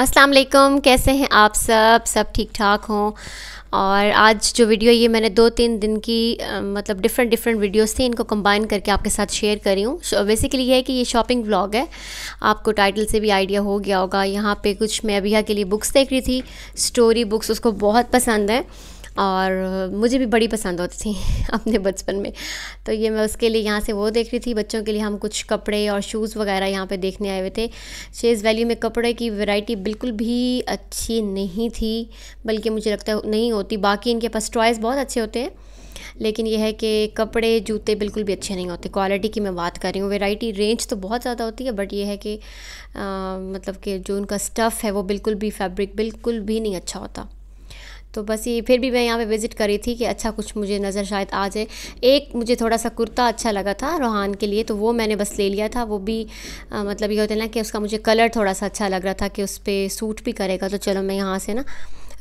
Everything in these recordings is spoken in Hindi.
अस्सलाम वालेकुम कैसे हैं आप सब सब ठीक ठाक हों और आज जो वीडियो ये मैंने दो तीन दिन की आ, मतलब डिफरेंट डिफरेंट वीडियोस थी इनको कंबाइन करके आपके साथ शेयर करी हूँ बेसिकली ये है कि ये शॉपिंग व्लॉग है आपको टाइटल से भी आइडिया हो गया होगा यहाँ पे कुछ मैं अभिया के लिए बुक्स देख रही थी स्टोरी बुक्स उसको बहुत पसंद है और मुझे भी बड़ी पसंद होती थी अपने बचपन में तो ये मैं उसके लिए यहाँ से वो देख रही थी बच्चों के लिए हम कुछ कपड़े और शूज़ वगैरह यहाँ पे देखने आए हुए थे शेज़ वैली में कपड़े की वैरायटी बिल्कुल भी अच्छी नहीं थी बल्कि मुझे लगता है नहीं होती बाकी इनके पास टॉयज़ बहुत अच्छे होते हैं लेकिन यह है कि कपड़े जूते बिल्कुल भी अच्छे नहीं होते क्वालिटी की मैं बात कर रही हूँ वेराइटी रेंज तो बहुत ज़्यादा होती है बट ये है कि आ, मतलब कि जो उनका स्टफ़ है वो बिल्कुल भी फैब्रिक बिल्कुल भी नहीं अच्छा होता तो बस ये फिर भी मैं यहाँ पे विज़िट करी थी कि अच्छा कुछ मुझे नज़र शायद आ जाए एक मुझे थोड़ा सा कुर्ता अच्छा लगा था रोहान के लिए तो वो मैंने बस ले लिया था वो भी आ, मतलब ये होता है ना कि उसका मुझे कलर थोड़ा सा अच्छा लग रहा था कि उस पर सूट भी करेगा तो चलो मैं यहाँ से ना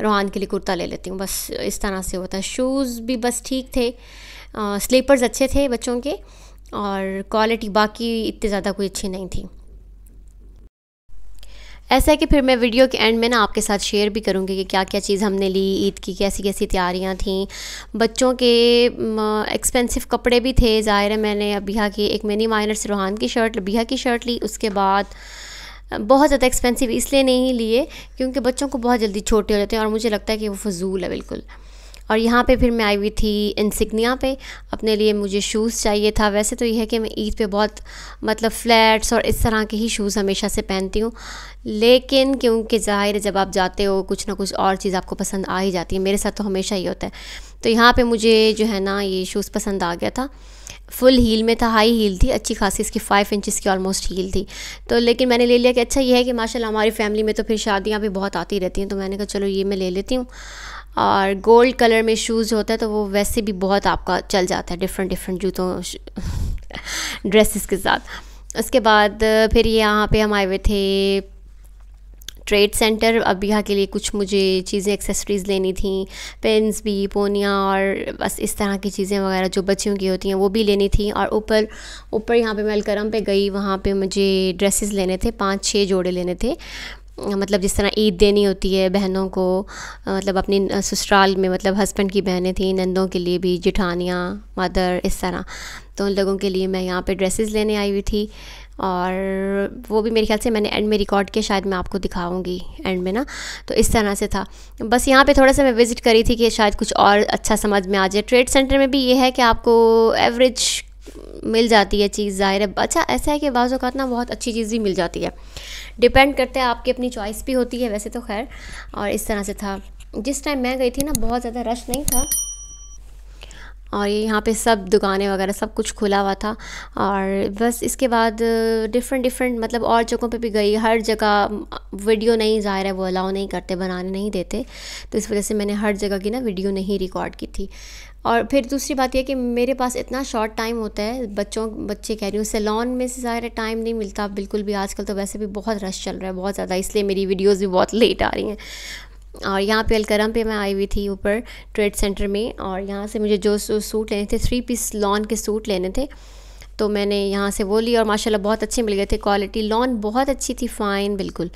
रोहान के लिए कुर्ता ले लेती हूँ बस इस तरह से होता है शूज़ भी बस ठीक थे स्लीपर्स अच्छे थे बच्चों के और क्वालिटी बाकी इतनी ज़्यादा कोई अच्छी नहीं थी ऐसा है कि फिर मैं वीडियो के एंड में ना आपके साथ शेयर भी करूँगी कि क्या क्या चीज़ हमने ली ईद की कैसी कैसी तैयारियाँ थी बच्चों के एक्सपेंसिव कपड़े भी थे ज़ाहिर है मैंने अबिया की एक मिनी माइनर रूहान की शर्ट अबिया की शर्ट ली उसके बाद बहुत ज़्यादा एक्सपेंसिव इसलिए नहीं लिए क्योंकि बच्चों को बहुत जल्दी छोटे हो जाते हैं और मुझे लगता है कि वो फजूल है बिल्कुल और यहाँ पे फिर मैं आई हुई थी इंसिग्निया पे अपने लिए मुझे शूज़ चाहिए था वैसे तो यह है कि मैं ईद पे बहुत मतलब फ्लैट्स और इस तरह के ही शूज़ हमेशा से पहनती हूँ लेकिन क्योंकि ज़ाहिर है जब आप जाते हो कुछ ना कुछ और चीज़ आपको पसंद आ ही जाती है मेरे साथ तो हमेशा ही होता है तो यहाँ पर मुझे जो है ना ये शूज़ पसंद आ गया था फुल हील में था हाई हील थी अच्छी खासी इसकी फ़ाइव इंचज़ की ऑलमोस्ट हील थी तो लेकिन मैंने ले लिया कि अच्छा ये है कि माशाल्लाह हमारी फैमिली में तो फिर शादियाँ भी बहुत आती रहती हैं तो मैंने कहा चलो ये मैं ले लेती हूँ और गोल्ड कलर में शूज़ होता है तो वो वैसे भी बहुत आपका चल जाता है डिफरेंट डिफरेंट जूतों ड्रेसेस के साथ उसके बाद फिर यहाँ पे हम आए हुए थे ट्रेड सेंटर अब यहाँ के लिए कुछ मुझे चीज़ें एक्सेसरीज़ लेनी थी पेन्स भी पोनिया और बस इस तरह की चीज़ें वगैरह जो बच्चियों की होती हैं वो भी लेनी थी और ऊपर ऊपर यहाँ पे मैं अलकरम पे गई वहाँ पे मुझे ड्रेसेस लेने थे पांच छः जोड़े लेने थे मतलब जिस तरह ईद देनी होती है बहनों को मतलब अपनी ससुराल में मतलब हस्बैंड की बहनें थी नंदों के लिए भी जिठानियाँ मदर इस तरह तो उन लोगों के लिए मैं यहाँ पे ड्रेसेस लेने आई हुई थी और वो भी मेरे ख्याल से मैंने एंड में रिकॉर्ड किया शायद मैं आपको दिखाऊंगी एंड में ना तो इस तरह से था बस यहाँ पे थोड़ा सा मैं विज़िट करी थी कि शायद कुछ और अच्छा समझ में आ जाए ट्रेड सेंटर में भी ये है कि आपको एवरेज मिल जाती है चीज़ ज़ाहिर है अच्छा ऐसा है कि बाज़ अवत ना बहुत अच्छी चीज़ भी मिल जाती है डिपेंड करता है आपकी अपनी चॉइस भी होती है वैसे तो खैर और इस तरह से था जिस टाइम मैं गई थी ना बहुत ज़्यादा रश नहीं था और ये यहाँ पे सब दुकानें वगैरह सब कुछ खुला हुआ था और बस इसके बाद डिफरेंट डिफरेंट मतलब और जगहों पे भी गई हर जगह वीडियो नहीं ज़ाहिर है वो अलाउ नहीं करते बनाने नहीं देते तो इस वजह से मैंने हर जगह की ना वीडियो नहीं रिकॉर्ड की थी और फिर दूसरी बात यह कि मेरे पास इतना शॉर्ट टाइम होता है बच्चों बच्चे कह रही हूँ सैलॉन में से ज़ाहिर टाइम नहीं मिलता बिल्कुल भी आजकल तो वैसे भी बहुत रश चल रहा है बहुत ज़्यादा इसलिए मेरी वीडियोज़ भी बहुत लेट आ रही हैं और यहाँ पे अलकरम पे मैं आई हुई थी ऊपर ट्रेड सेंटर में और यहाँ से मुझे जो सूट लेने थे थ्री पीस लॉन के सूट लेने थे तो मैंने यहाँ से वो ली और माशाल्लाह बहुत अच्छे मिल गए थे क्वालिटी लॉन बहुत अच्छी थी फ़ाइन बिल्कुल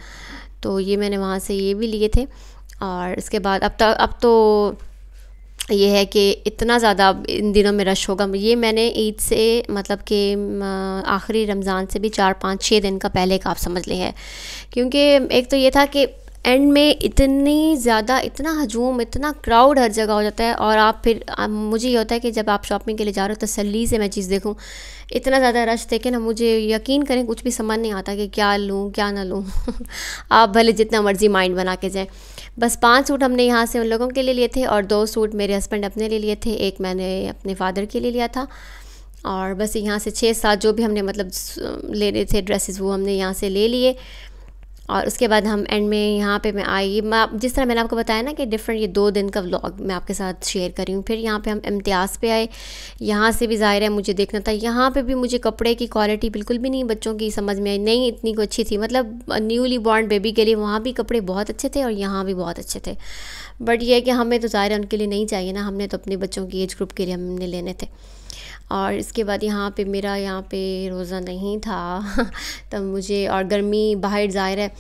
तो ये मैंने वहाँ से ये भी लिए थे और इसके बाद अब तक तो, अब तो ये है कि इतना ज़्यादा इन दिनों में रश होगा ये मैंने ईद से मतलब कि आखिरी रमज़ान से भी चार पाँच छः दिन का पहले का आप समझ लें है क्योंकि एक तो ये था कि एंड में इतनी ज़्यादा इतना हजूम इतना क्राउड हर जगह हो जाता है और आप फिर आप, मुझे ये होता है कि जब आप शॉपिंग के लिए जा रहे हो तसली से मैं चीज़ देखूँ इतना ज़्यादा रश देखे ना मुझे यकीन करें कुछ भी समझ नहीं आता कि क्या लूँ क्या ना लूँ आप भले जितना मर्ज़ी माइंड बना के जाएँ बस पाँच सूट हमने यहाँ से उन लोगों के लिए लिए थे और दो सूट मेरे हस्बैंड अपने लिए लिए थे एक मैंने अपने फादर के लिए लिया था और बस यहाँ से छः सात जो भी हमने मतलब लेने थे ड्रेसेस वो हमने यहाँ से ले लिए और उसके बाद हम एंड में यहाँ पे मैं आई मैं जिस तरह मैंने आपको बताया ना कि डिफरेंट ये दो दिन का व्लॉग मैं आपके साथ शेयर करी हूँ फिर यहाँ पे हम इम्तियाज़ पे आए यहाँ से भी ज़ाहिर है मुझे देखना था यहाँ पे भी मुझे कपड़े की क्वालिटी बिल्कुल भी नहीं बच्चों की समझ में आई नहीं इतनी को अच्छी थी मतलब न्यूली बॉर्न बेबी के लिए वहाँ भी कपड़े बहुत अच्छे थे और यहाँ भी बहुत अच्छे थे बट ये है कि हमें तो ज़ाहिर है उनके लिए नहीं चाहिए ना हमने तो अपने बच्चों की एज ग्रुप के लिए हमने लेने थे और इसके बाद यहाँ पे मेरा यहाँ पे रोज़ा नहीं था तब मुझे और गर्मी बाहर ज़ाहिर है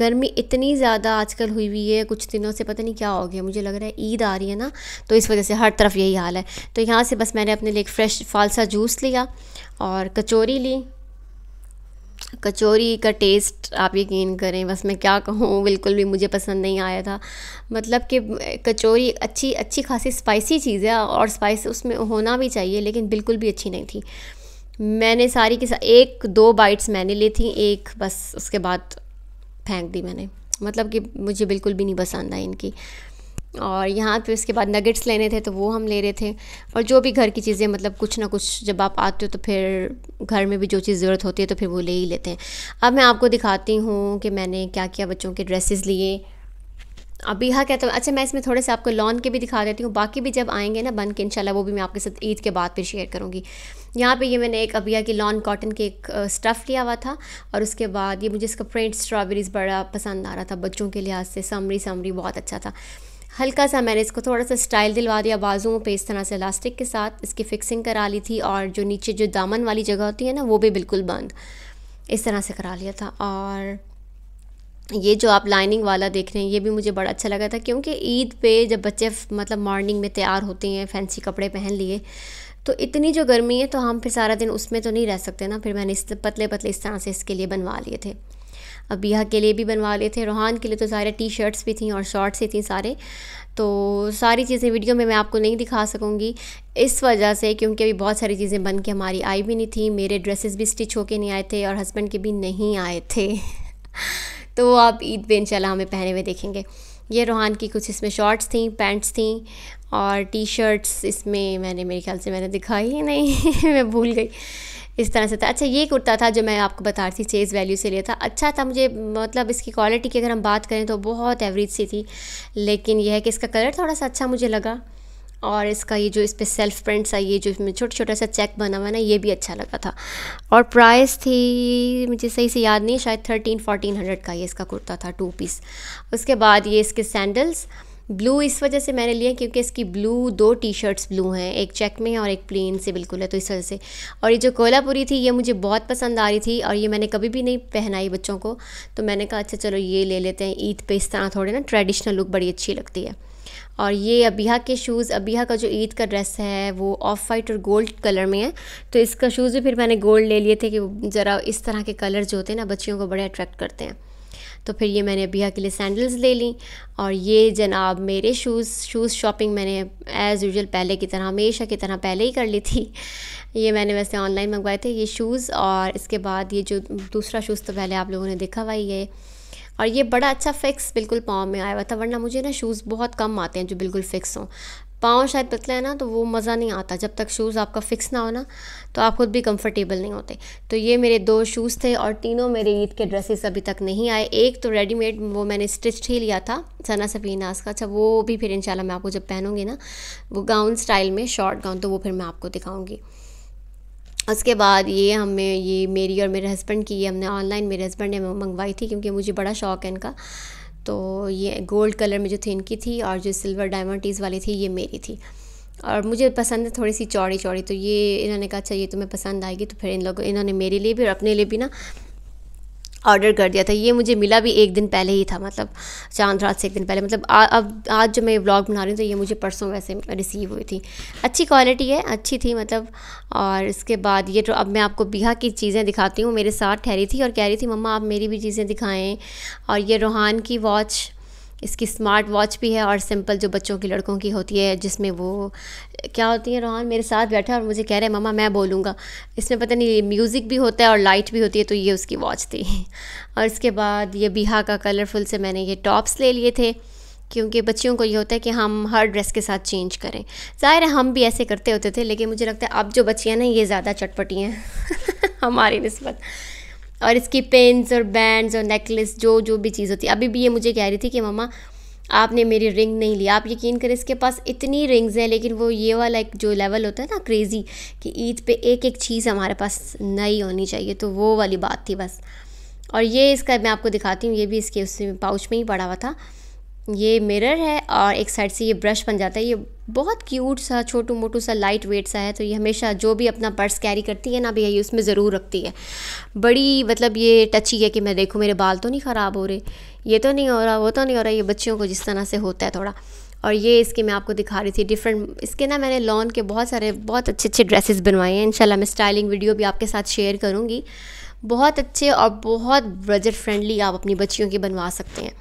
गर्मी इतनी ज़्यादा आजकल हुई हुई है कुछ दिनों से पता नहीं क्या हो गया मुझे लग रहा है ईद आ रही है ना तो इस वजह से हर तरफ यही हाल है तो यहाँ से बस मैंने अपने लिए एक फ्रेश फालसा जूस लिया और कचौरी ली कचौरी का टेस्ट आप यकीन करें बस मैं क्या कहूँ बिल्कुल भी मुझे पसंद नहीं आया था मतलब कि कचौरी अच्छी अच्छी खासी स्पाइसी चीज़ है और स्पाइस उसमें होना भी चाहिए लेकिन बिल्कुल भी अच्छी नहीं थी मैंने सारी के साथ एक दो बाइट्स मैंने ली थी एक बस उसके बाद फेंक दी मैंने मतलब कि मुझे बिल्कुल भी नहीं पसंद आई इनकी और यहाँ पे उसके बाद नगेट्स लेने थे तो वो हम ले रहे थे और जो भी घर की चीज़ें मतलब कुछ ना कुछ जब आप आते हो तो फिर घर में भी जो चीज़ ज़रूरत होती है तो फिर वो ले ही लेते हैं अब मैं आपको दिखाती हूँ कि मैंने क्या किया बच्चों के ड्रेसेस लिए अभी हाँ कहता हूँ अच्छा मैं इसमें थोड़े से आपको लॉन के भी दिखा देती हूँ बाकी भी जब आएंगे ना बन के इंशाल्लाह वो भी मैं आपके साथ ईद के बाद फिर शेयर करूँगी यहाँ पे ये मैंने एक अबिया की लॉन कॉटन के एक स्टफ़ लिया हुआ था और उसके बाद ये मुझे इसका प्रिंट स्ट्रॉबेरीज़ बड़ा पसंद आ रहा था बच्चों के लिहाज से समरी समरी बहुत अच्छा था हल्का सा मैंने इसको थोड़ा सा स्टाइल दिलवा दिया बाजुओं पे इस तरह से इलास्टिक के साथ इसकी फिक्सिंग करा ली थी और जो नीचे जो दामन वाली जगह होती है ना वो भी बिल्कुल बंद इस तरह से करा लिया था और ये जो आप लाइनिंग वाला देख रहे हैं ये भी मुझे बड़ा अच्छा लगा था क्योंकि ईद पे जब बच्चे मतलब मॉर्निंग में तैयार होते हैं फैंसी कपड़े पहन लिए तो इतनी जो गर्मी है तो हम फिर सारा दिन उसमें तो नहीं रह सकते ना फिर मैंने इस पतले पतले इस तरह से इसके लिए बनवा लिए थे अबिया के लिए भी बनवा लिए थे रोहान के लिए तो सारे टी शर्ट्स भी थी और शॉर्ट्स ही थी सारे तो सारी चीज़ें वीडियो में मैं आपको नहीं दिखा सकूँगी इस वजह से क्योंकि अभी बहुत सारी चीज़ें बन के हमारी आई भी नहीं थी मेरे ड्रेसेस भी स्टिच होके नहीं आए थे और हस्बैंड के भी नहीं आए थे तो आप ईद पे इंशाल्लाह हमें पहने हुए देखेंगे ये रोहान की कुछ इसमें शॉर्ट्स थी पैंट्स थी और टी शर्ट्स इसमें मैंने मेरे ख्याल से मैंने दिखाई ही नहीं मैं भूल गई इस तरह से था अच्छा ये कुर्ता था जो मैं आपको बता रही थी चेज़ वैल्यू से लिया था अच्छा था मुझे मतलब इसकी क्वालिटी की अगर हम बात करें तो बहुत एवरेज सी थी लेकिन यह है कि इसका कलर थोड़ा सा अच्छा मुझे लगा और इसका ये जो इस पर सेल्फ प्रिंट्स आई ये जो इसमें छोटा छोटा सा चेक बना हुआ ना ये भी अच्छा लगा था और प्राइस थी मुझे सही से याद नहीं शायद थर्टीन फोर्टीन हंड्रेड का ये इसका कुर्ता था टू पीस उसके बाद ये इसके सैंडल्स ब्लू इस वजह से मैंने लिया क्योंकि इसकी ब्लू दो टी शर्ट्स ब्लू हैं एक चेक में और एक प्लेन से बिल्कुल है तो इस वजह से और ये जो कोलापुरी थी ये मुझे बहुत पसंद आ रही थी और ये मैंने कभी भी नहीं पहनाई बच्चों को तो मैंने कहा अच्छा चलो ये ले लेते हैं ईद पे इस तरह थोड़े ना ट्रेडिशनल लुक बड़ी अच्छी लगती है और ये अबिया के शूज़ अबिया का जो ईद का ड्रेस है वो ऑफ वाइट और गोल्ड कलर में है तो इसका शूज़ भी फिर मैंने गोल्ड ले लिए थे कि ज़रा इस तरह के कलर जो होते हैं ना बच्चियों को बड़े अट्रैक्ट करते हैं तो फिर ये मैंने बिया के लिए सैंडल्स ले ली और ये जनाब मेरे शूज़ शूज़ शॉपिंग मैंने एज़ यूजल पहले की तरह हमेशा की तरह पहले ही कर ली थी ये मैंने वैसे ऑनलाइन मंगवाए थे ये शूज़ और इसके बाद ये जो दूसरा शूज़ तो पहले आप लोगों ने देखा हुआ ही है और ये बड़ा अच्छा फिक्स बिल्कुल पाँव में आया हुआ था वरना मुझे ना शूज़ बहुत कम आते हैं जो बिल्कुल फ़िक्स हों पाँव शायद पतला है ना तो वो मज़ा नहीं आता जब तक शूज़ आपका फ़िक्स ना हो ना तो आप खुद भी कंफर्टेबल नहीं होते तो ये मेरे दो शूज़ थे और तीनों मेरे ईद के ड्रेसेस अभी तक नहीं आए एक तो रेडीमेड वो मैंने स्टिच ही लिया था सना सफीनास का अच्छा वो भी फिर इंशाल्लाह मैं आपको जब पहनूँगी ना वो गाउन स्टाइल में शॉर्ट गाउन तो वो फिर मैं आपको दिखाऊँगी उसके बाद ये हमें ये मेरी और मेरे हस्बैंड की ये हमने ऑनलाइन मेरे हस्बैंड ने मंगवाई थी क्योंकि मुझे बड़ा शौक है इनका तो ये गोल्ड कलर में जो थी इनकी थी और जो सिल्वर डायमंड टीज़ वाली थी ये मेरी थी और मुझे पसंद है थोड़ी सी चौड़ी चौड़ी तो ये इन्होंने कहा अच्छा ये तुम्हें पसंद आएगी तो फिर इन लोगों इन्होंने मेरे लिए भी और अपने लिए भी ना ऑर्डर कर दिया था ये मुझे मिला भी एक दिन पहले ही था मतलब चांद रात से एक दिन पहले मतलब आ, अब आज जो मैं ब्लॉग बना रही हूँ तो ये मुझे परसों वैसे रिसीव हुई थी अच्छी क्वालिटी है अच्छी थी मतलब और इसके बाद ये तो अब मैं आपको बिहा की चीज़ें दिखाती हूँ मेरे साथ ठहरी थी और कह रही थी मम्मा आप मेरी भी चीज़ें दिखाएँ और ये रूहान की वॉच इसकी स्मार्ट वॉच भी है और सिंपल जो बच्चों की लड़कों की होती है जिसमें वो क्या होती है रोहान मेरे साथ बैठा और मुझे कह रहे हैं ममा मैं बोलूँगा इसमें पता नहीं म्यूज़िक भी होता है और लाइट भी होती है तो ये उसकी वॉच थी और इसके बाद ये बिहा का कलरफुल से मैंने ये टॉप्स ले लिए थे क्योंकि बच्चियों को ये होता है कि हम हर ड्रेस के साथ चेंज करें ज़ाहिर है हम भी ऐसे करते होते थे लेकिन मुझे लगता है अब जो बच्चियाँ ना ये ज़्यादा चटपटी हैं हमारी नस्बत और इसकी पेंस और बैंड्स और नेकलेस जो जो भी चीज़ होती है अभी भी ये मुझे कह रही थी कि मामा आपने मेरी रिंग नहीं ली आप यकीन करें इसके पास इतनी रिंग्स हैं लेकिन वो ये वाला एक जो लेवल होता है ना क्रेज़ी कि ईद पे एक एक चीज़ हमारे पास नई होनी चाहिए तो वो वाली बात थी बस और ये इसका मैं आपको दिखाती हूँ ये भी इसके उस पाउच में ही पड़ा हुआ था ये मिरर है और एक साइड से ये ब्रश बन जाता है ये बहुत क्यूट सा छोटू मोटू सा लाइट वेट सा है तो ये हमेशा जो भी अपना पर्स कैरी करती है ना भैया ये उसमें ज़रूर रखती है बड़ी मतलब ये टची है कि मैं देखूँ मेरे बाल तो नहीं ख़राब हो रहे ये तो नहीं हो रहा वो तो नहीं हो रहा ये बच्चियों को जिस तरह से होता है थोड़ा और ये इसकी मैं आपको दिखा रही थी डिफरेंट इसके ना मैंने लॉन के बहुत सारे बहुत अच्छे अच्छे ड्रेसेस बनवाए हैं इंशाल्लाह मैं स्टाइलिंग वीडियो भी आपके साथ शेयर करूँगी बहुत अच्छे और बहुत बजट फ्रेंडली आप अपनी बच्चियों के बनवा सकते हैं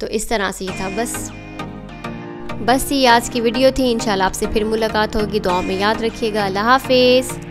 तो इस तरह से ये था बस बस ये आज की वीडियो थी इंशाल्लाह आपसे फिर मुलाकात होगी दुआ में याद रखिएगा अल्लाह हाफिज़